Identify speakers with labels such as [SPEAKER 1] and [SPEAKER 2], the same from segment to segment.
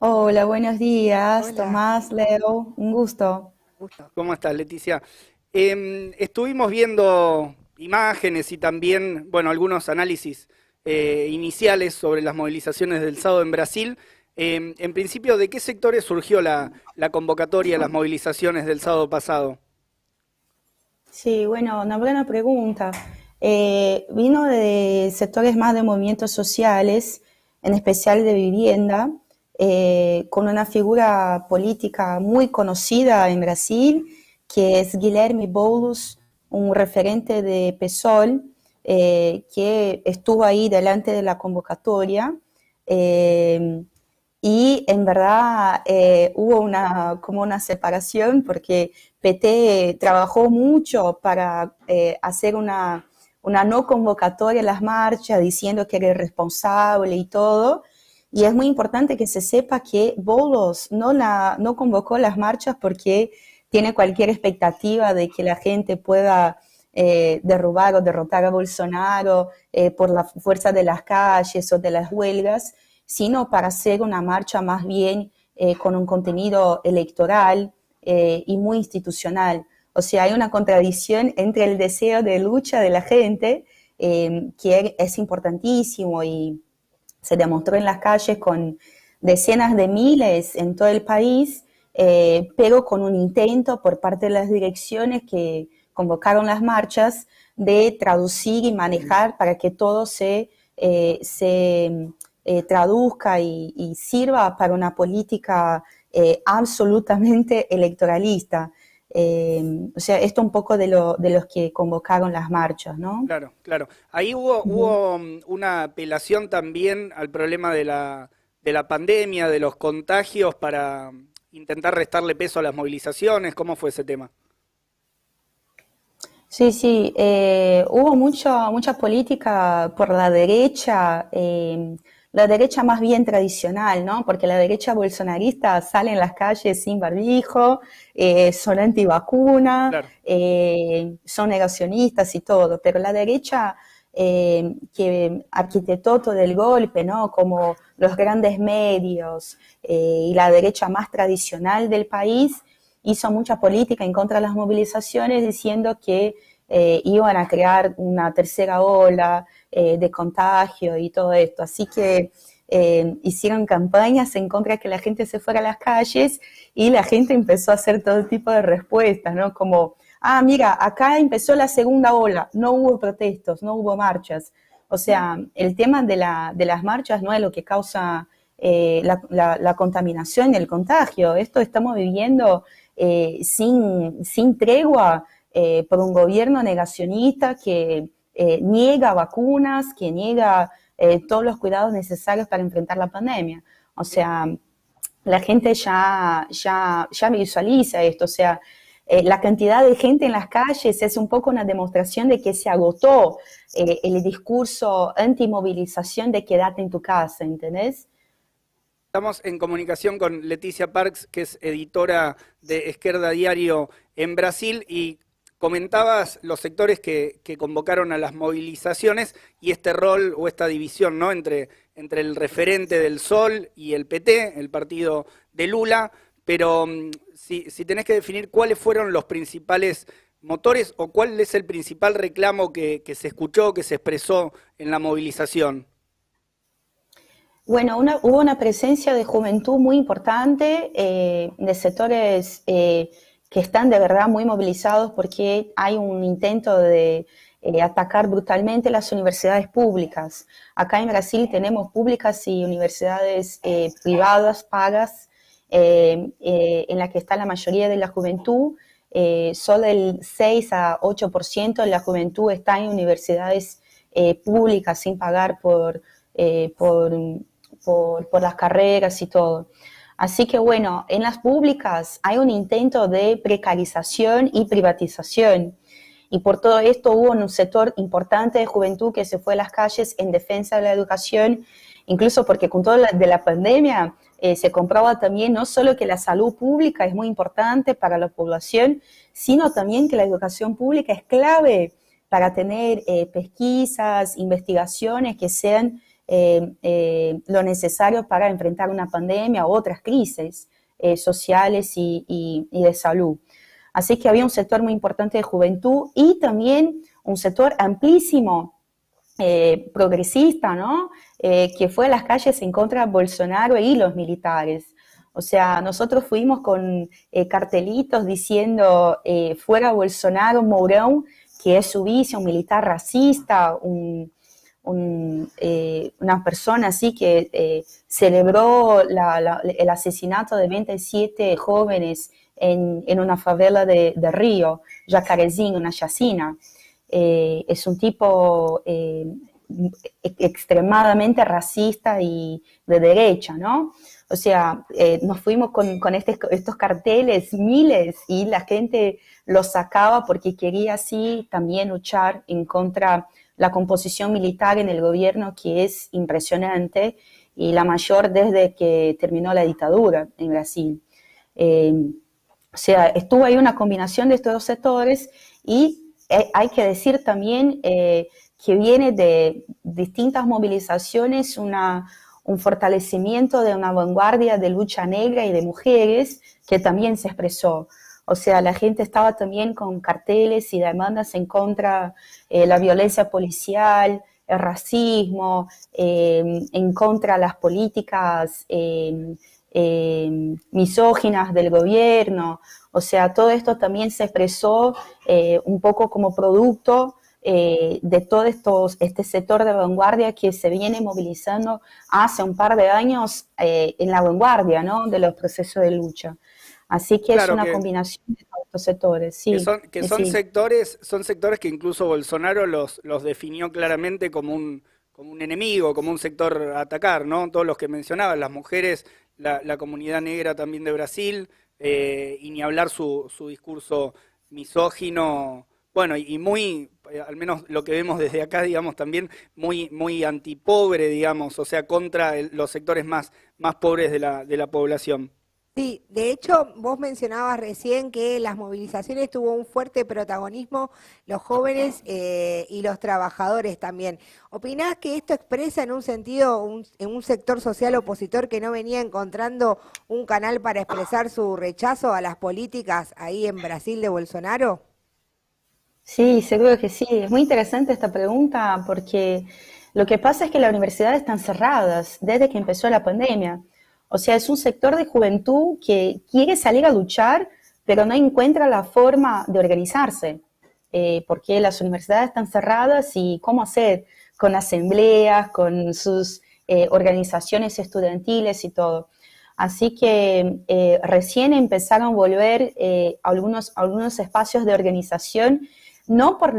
[SPEAKER 1] Hola, buenos días, Tomás, Leo, un gusto.
[SPEAKER 2] ¿Cómo estás, Leticia? Em, estuvimos viendo imágenes y también, bueno, algunos análisis eh, iniciales sobre las movilizaciones del sábado en Brasil. Em, en principio, ¿de qué sectores surgió la, la convocatoria, las movilizaciones del sábado pasado?
[SPEAKER 1] Sí, bueno, una buena pregunta. Eh, vino de sectores más de movimientos sociales, en especial de vivienda, eh, con una figura política muy conocida en Brasil, que es Guilherme Boulos, un referente de PSOL, eh, que estuvo ahí delante de la convocatoria. Eh, y en verdad hubo una, como una separación porque PT trabajó mucho para hacer una, una, no convocatoria a las marchas, diciendo que era responsable y todo, y es muy importante que se sepa que Bolos no, la, no convocó las marchas porque tiene cualquier expectativa de que la gente pueda eh, derrubar o derrotar a Bolsonaro eh, por la fuerza de las calles o de las huelgas, sino para hacer una marcha más bien eh, con un contenido electoral eh, y muy institucional. O sea, hay una contradicción entre el deseo de lucha de la gente, que es importantísimo y se demostró en las calles con decenas de miles en todo el país, eh, pero con un intento por parte de las direcciones que convocaron las marchas de traducir y manejar para que todo se, eh, eh, traduzca y, sirva para una política absolutamente electoralista. Eh, o sea, esto un poco de, los que convocaron las marchas, ¿no? Claro,
[SPEAKER 2] claro. Ahí hubo, hubo mm, una apelación también al problema de la, de la pandemia, de los contagios, para mm, intentar restarle peso a las movilizaciones. ¿Cómo fue ese tema?
[SPEAKER 1] Sí, sí, eh, hubo mucha política por la derecha. Eh, la derecha más bien tradicional, ¿no? Porque la derecha bolsonarista sale en las calles sin barbijo, eh, son antivacunas, eh, son negacionistas y todo, pero la derecha eh, que arquitectó todo el golpe, ¿no? Como los grandes medios y la derecha más tradicional del país hizo mucha política en contra de las movilizaciones diciendo que iban a crear una tercera ola, eh, de contagio y todo esto. Así que eh, hicieron campañas en contra de que la gente se fuera a las calles y la gente empezó a hacer todo tipo de respuestas, ¿no? Como, ah, mira, acá empezó la segunda ola, no hubo protestos, no hubo marchas. O sea, el tema de, las marchas no es lo que causa eh, la, contaminación, el contagio. Esto estamos viviendo sin tregua por un gobierno negacionista que eh, niega vacunas, que niega eh, todos los cuidados necesarios para enfrentar la pandemia. O sea, la gente ya, ya, ya visualiza esto, o sea, eh, la cantidad de gente en las calles es un poco una demostración de que se agotó el discurso antimovilización de quedarte en tu casa, ¿entendés?
[SPEAKER 2] Estamos en comunicación con Leticia Parks, que es editora de Esquerda Diario en Brasil, y Comentabas los sectores que, convocaron a las movilizaciones y este rol o esta división ¿no? entre, entre el referente del Sol y el PT, el partido de Lula, pero mm, si, tenés que definir cuáles fueron los principales motores o cuál es el principal reclamo que, se escuchó, que se expresó en la movilización.
[SPEAKER 1] Bueno, hubo una presencia de juventud muy importante eh, de sectores... Eh, que están de verdad muy movilizados porque hay un intento de eh, atacar brutalmente las universidades públicas. Acá en Brasil tenemos públicas y universidades eh, privadas, pagas, eh, en las que está la mayoría de la juventud. solo el 6 a 8% de la juventud está en universidades públicas sin pagar por, por, por las carreras y todo. Así que bueno, en las públicas hay un intento de precarización y privatización. Y por todo esto hubo un sector importante de juventud que se fue a las calles en defensa de la educación, incluso porque con todo la, de la pandemia eh, se comprueba también no solo que la salud pública es muy importante para la población, sino también que la educación pública es clave para tener eh, pesquisas, investigaciones que sean eh, eh, lo necesario para enfrentar una pandemia u otras crisis eh, sociales y, de salud. Así que había un sector muy importante de juventud y también un sector amplísimo, progresista, ¿no? que fue a las calles en contra de Bolsonaro y los militares. O sea, nosotros fuimos con cartelitos diciendo fuera Bolsonaro, Mourão, que es su vicio, un militar racista, un, eh, una persona así que eh, celebró el asesinato de 27 jóvenes en, una favela de, Río, Jacarezinho, una chacina. Eh, es un tipo extremadamente racista y de derecha, ¿no? O sea, nos fuimos con, este, estos carteles, miles, y la gente los sacaba porque quería así también luchar en contra la composición militar en el gobierno que es impresionante y la mayor desde que terminó la dictadura en Brasil. Eh, o sea, estuvo ahí una combinación de estos dos sectores y eh, hay que decir también eh, que viene de distintas movilizaciones un fortalecimiento de una vanguardia de lucha negra y de mujeres que también se expresó. O sea, la gente estaba también con carteles y demandas en contra de eh, la violencia policial, el racismo, em, en contra de las políticas em, em, misóginas del gobierno. O sea, todo esto también se expresó eh, un poco como producto eh, de todo estos, este sector de vanguardia que se viene movilizando hace un par de años en la vanguardia de los procesos de lucha. Así que es una combinación de todos estos sectores. Sí, que son, que son
[SPEAKER 2] sectores, son sectores que incluso Bolsonaro los, los definió claramente como un, como un enemigo, como un sector a atacar, ¿no? Todos los que mencionaba, las mujeres, la, comunidad negra también de Brasil, eh, y ni hablar su, su discurso misógino, bueno, y muy, eh, al menos lo que vemos desde acá, digamos, también muy, muy antipobre, digamos, o sea, contra los sectores más, más pobres de la, de la población.
[SPEAKER 1] Sí, de hecho, vos mencionabas recién que las movilizaciones tuvo un fuerte protagonismo los jóvenes eh, y los trabajadores también. ¿Opinás que esto expresa en un sentido, en un sector social opositor que no venía encontrando un canal para expresar su rechazo a las políticas ahí en Brasil de Bolsonaro? Sí, seguro que sí. Es muy interesante esta pregunta porque lo que pasa es que las universidades están cerradas desde que empezó la pandemia. O sea, es un sector de juventud que quiere salir a luchar, pero no encuentra la forma de organizarse, eh, porque las universidades están cerradas y cómo hacer con asambleas, con sus eh, organizaciones estudiantiles y todo. Así que eh, recién empezaron a volver algunos, algunos espacios de organización, no por,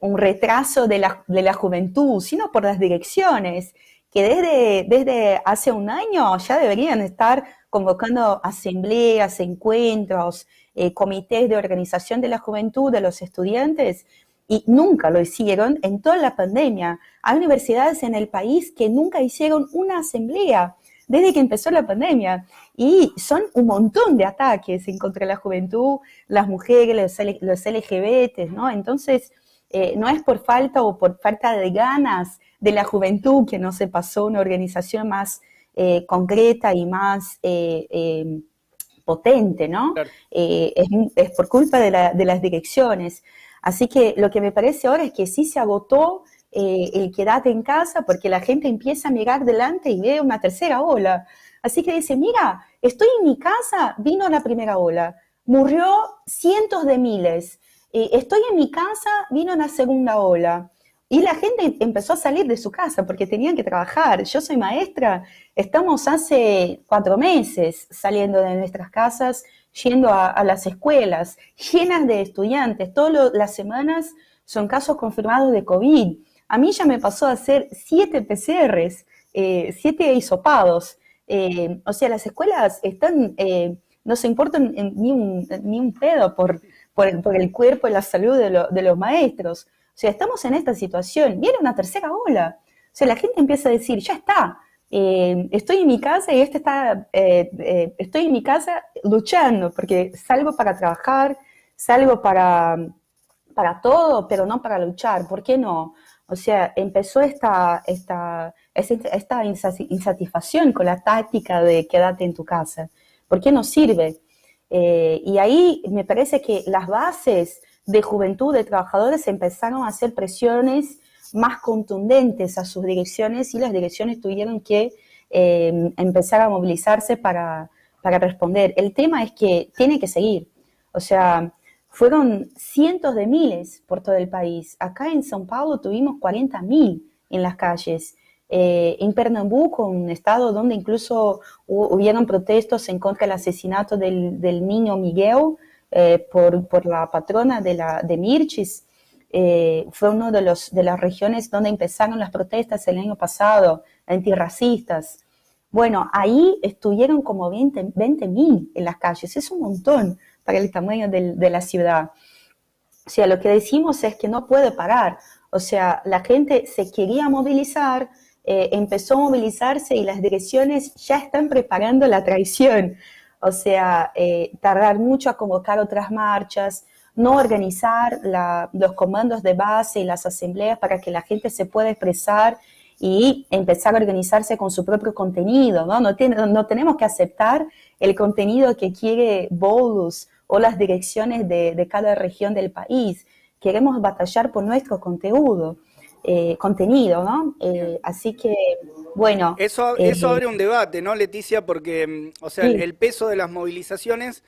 [SPEAKER 1] un retraso de la, de la juventud, sino por las direcciones que desde, desde hace un año ya deberían estar convocando asambleas, encuentros, eh, comités de organización de la juventud, de los estudiantes, y nunca lo hicieron en toda la pandemia. Hay universidades en el país que nunca hicieron una asamblea desde que empezó la pandemia. Y son un montón de ataques en contra la juventud, las mujeres, los, los LGBT, ¿no? Entonces, eh, no es por falta o por falta de ganas de la juventud que no se pasó una organización más eh, concreta y más eh, potente, ¿no? Es, por culpa de, las direcciones. Así que lo que me parece ahora es que sí se agotó el quedate en casa porque la gente empieza a mirar delante y ve una tercera ola. Así que dice, mira, estoy en mi casa, vino la primera ola, murió cientos de miles eh, estoy en mi casa, vino una segunda ola. Y la gente empezó a salir de su casa porque tenían que trabajar. Yo soy maestra, estamos hace cuatro meses saliendo de nuestras casas, yendo a, las escuelas, llenas de estudiantes. Todas las semanas son casos confirmados de COVID. A mí ya me pasó a hacer siete PCRs, eh, siete hisopados. Eh, o sea, las escuelas están, no se importan ni un pedo por por, el cuerpo y la salud de, los maestros. O sea, estamos en esta situación. Viene una tercera ola. O sea, la gente empieza a decir, ya está, eh, estoy en mi casa y este está, eh, eh, estoy en mi casa luchando, porque salgo para trabajar, salgo para, para todo, pero no para luchar, ¿por qué no? O sea, empezó esta, esta, esta insatisfacción con la táctica de quedarte en tu casa. ¿Por qué no sirve? Eh, y ahí me parece que las bases de juventud de trabajadores empezaron a hacer presiones más contundentes a sus direcciones y las direcciones tuvieron que eh, empezar a movilizarse para, para responder. El tema es que tiene que seguir. O sea, fueron cientos de miles por todo el país. Acá en São Paulo tuvimos 40 mil en las calles. Eh, en Pernambuco, un estado donde incluso hubieron protestos en contra del asesinato del, niño Miguel eh, por, por, la patrona de, la, de Mirchis. Eh, fue una de, los, de las regiones donde empezaron las protestas el año pasado, antirracistas. Bueno, ahí estuvieron como 20 en las calles, es un montón para el tamaño de la ciudad. O sea, lo que decimos es que no puede parar, o sea, la gente se quería movilizar, eh, empezó a movilizarse y las direcciones ya están preparando la traición. O sea, eh, tardar mucho a convocar otras marchas, no organizar los comandos de base y las asambleas para que la gente se pueda expresar y empezar a organizarse con su propio contenido, ¿no? No, no tenemos que aceptar el contenido que quiere Bolus o las direcciones de, de, cada región del país. Queremos batallar por nuestro contenido. Eh, contenido, ¿no? Eh, así que, bueno.
[SPEAKER 2] Eso, eh, eso abre un debate, ¿no, Leticia? Porque, mm, o sea, el peso de las movilizaciones,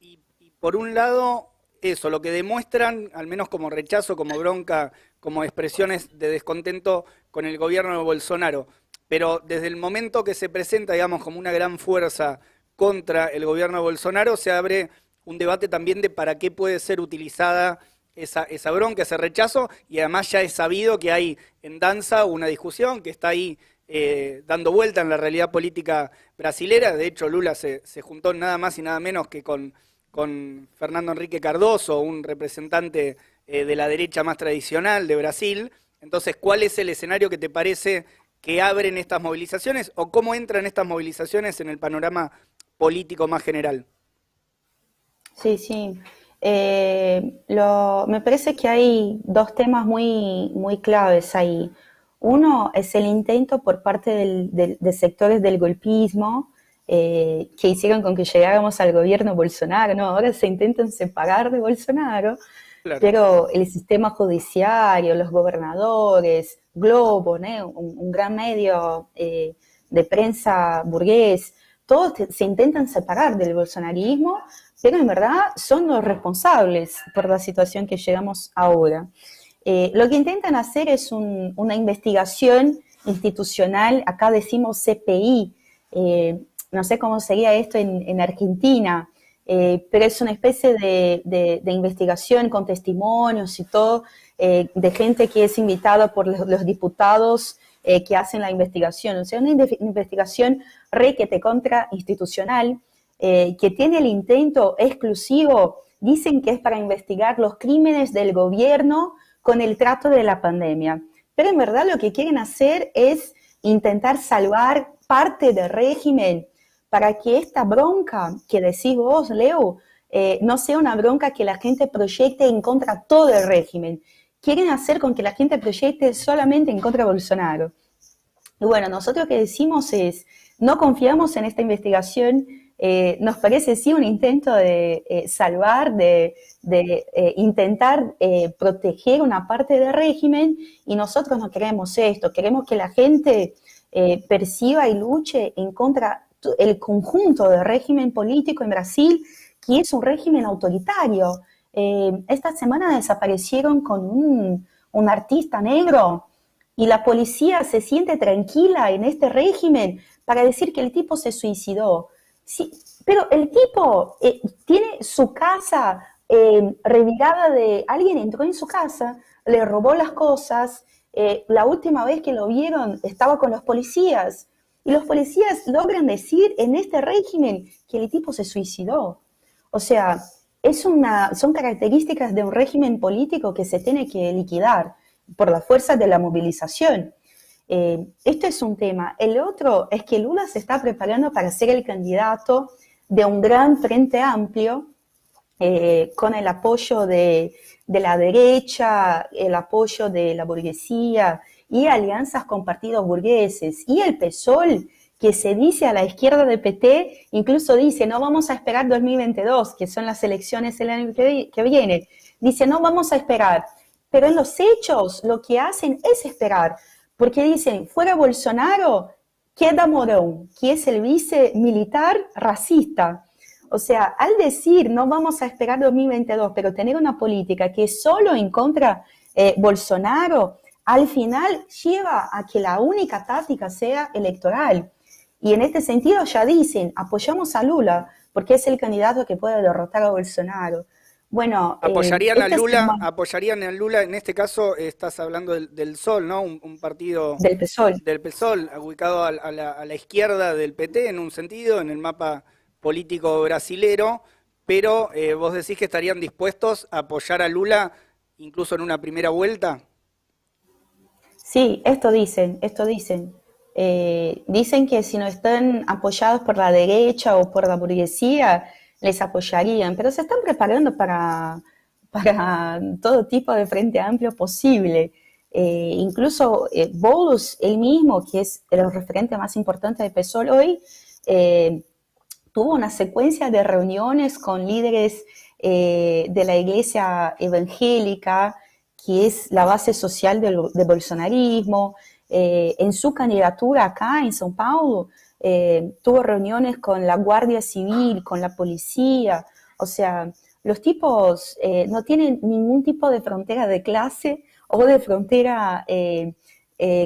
[SPEAKER 2] y, y por un lado, eso, lo que demuestran, al menos como rechazo, como bronca, como expresiones de descontento con el gobierno de Bolsonaro, pero desde el momento que se presenta, digamos, como una gran fuerza contra el gobierno de Bolsonaro, se abre un debate también de para qué puede ser utilizada esa, bronca, ese rechazo, y además ya es sabido que hay en danza una discusión que está ahí eh, dando vuelta en la realidad política brasilera. De hecho, Lula se, juntó nada más y nada menos que con, Fernando Enrique Cardoso, un representante eh, de la derecha más tradicional de Brasil. Entonces, ¿cuál es el escenario que te parece que abren estas movilizaciones o cómo entran estas movilizaciones en el panorama político más general?
[SPEAKER 1] Sí, sí. Eh, me parece que hay dos temas muy, muy claves ahí. Uno es el intento por parte del, de sectores del golpismo eh, que hicieron con que llegáramos al gobierno Bolsonaro. ahora se intentan separar de Bolsonaro, pero el sistema judiciario, los gobernadores, Globo, un, gran medio eh, de prensa burgués, todos se intentan separar del bolsonarismo pero en verdad son los responsables por la situación que llegamos ahora. Eh, lo que intentan hacer es una investigación institucional, acá decimos CPI, eh, no sé cómo sería esto en, Argentina, eh, pero es una especie de, investigación con testimonios y todo, de gente que es invitada por los, diputados que hacen la investigación. O sea, una investigación requete contra institucional eh, que tiene el intento exclusivo, dicen que es para investigar los crímenes del gobierno con el trato de la pandemia. Pero en verdad lo que quieren hacer es intentar salvar parte del régimen para que esta bronca que decís vos, Leo, eh, no sea una bronca que la gente proyecte en contra todo el régimen. Quieren hacer con que la gente proyecte solamente en contra de Bolsonaro. Y bueno, nosotros lo que decimos es, no confiamos en esta investigación, eh, nos parece sí un intento de eh, salvar, de, eh, intentar proteger una parte del régimen y nosotros no queremos esto, queremos que la gente perciba y luche en contra el conjunto del régimen político en Brasil, que es un régimen autoritario. esta semana desaparecieron con un artista negro y la policía se siente tranquila en este régimen para decir que el tipo se suicidó. Sí, pero el tipo eh, tiene su casa eh, revirada de alguien entró en su casa, le robó las cosas. Eh, la última vez que lo vieron estaba con los policías. Y los policías logran decir en este régimen que el tipo se suicidó. O sea, es una, son características de un régimen político que se tiene que liquidar por la fuerza de la movilización. Eh, Esto es un tema. El otro es que Lula se está preparando para ser el candidato de un gran frente amplio eh, con el apoyo de, la derecha, el apoyo de la burguesía y alianzas con partidos burgueses. Y el PSOL, que se dice a la izquierda de PT, incluso dice, no vamos a esperar 2022, que son las elecciones el año que, que viene. Dice, no vamos a esperar. Pero en los hechos lo que hacen es esperar, porque dicen, fuera Bolsonaro, queda Morón, que es el vice militar racista. O sea, al decir no vamos a esperar 2022, pero tener una política que solo en contra eh, Bolsonaro, al final lleva a que la única táctica sea electoral. Y en este sentido ya dicen, apoyamos a Lula porque es el candidato que puede derrotar a Bolsonaro. Bueno, eh, apoyarían a Lula,
[SPEAKER 2] apoyarían a Lula. En este caso estás hablando del, Sol, ¿no? Un, partido del PSOL, del ubicado a, la, izquierda del PT en un sentido, en el mapa político brasilero. Pero eh, vos decís que estarían dispuestos a apoyar a Lula, incluso en una primera vuelta.
[SPEAKER 1] Sí, esto dicen, esto dicen. Eh, dicen que si no están apoyados por la derecha o por la burguesía les apoyarían, pero se están preparando para, todo tipo de frente amplio posible. Eh, incluso eh, Bolus, él mismo, que es el referente más importante de PSOL hoy, eh, tuvo una secuencia de reuniones con líderes de la iglesia evangélica, que es la base social del bolsonarismo. en su candidatura acá en São Paulo, eh, tuvo reuniones con la Guardia Civil, con la policía, o sea, los tipos eh, no tienen ningún tipo de frontera de clase o de frontera eh,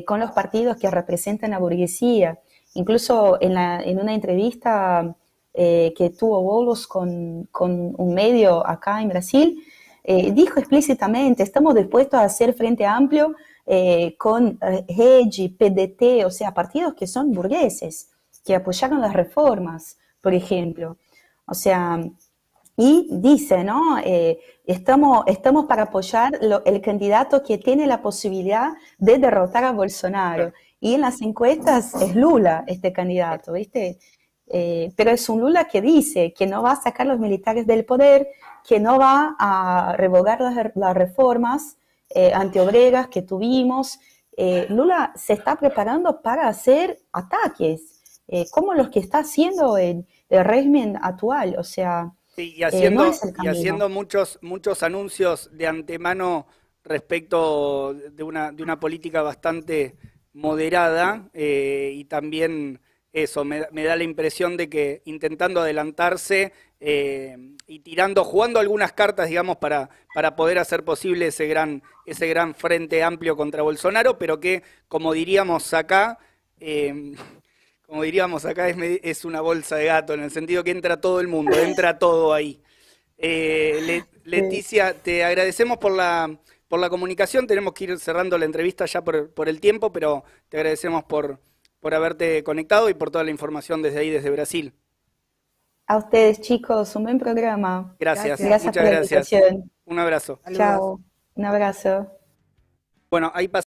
[SPEAKER 1] con los partidos que representan la burguesía. Incluso en, una entrevista que tuvo Bolos con, un medio acá en Brasil, dijo explícitamente, estamos dispuestos a hacer frente amplio con Regi, PDT, o sea, partidos que son burgueses que apoyaron las reformas, por ejemplo. O sea, y dice, ¿no? Eh, estamos, estamos para apoyar el candidato que tiene la posibilidad de derrotar a Bolsonaro. Y en las encuestas es Lula este candidato, ¿viste? Eh, pero es un Lula que dice que no va a sacar los militares del poder, que no va a revogar las, reformas eh, antiobregas que tuvimos. Lula se está preparando para hacer ataques. Eh, como los que está haciendo el, régimen actual. O sea, y eh, haciendo, y haciendo
[SPEAKER 2] muchos, muchos anuncios de antemano respecto de una, de una política bastante moderada eh, y también eso, me, da la impresión de que intentando adelantarse y tirando, jugando algunas cartas, digamos, para, para poder hacer posible ese gran, ese gran frente amplio contra Bolsonaro, pero que, como diríamos acá, como diríamos acá, es, una bolsa de gato, en el sentido que entra todo el mundo, entra todo ahí. Eh, Leticia, te agradecemos por la, por la comunicación, tenemos que ir cerrando la entrevista ya por, el tiempo, pero te agradecemos por, por haberte conectado y por toda la información desde ahí, desde Brasil.
[SPEAKER 1] A ustedes, chicos, un buen programa. Gracias, muchas gracias. Un abrazo. Chao, un abrazo.
[SPEAKER 2] Bueno, ahí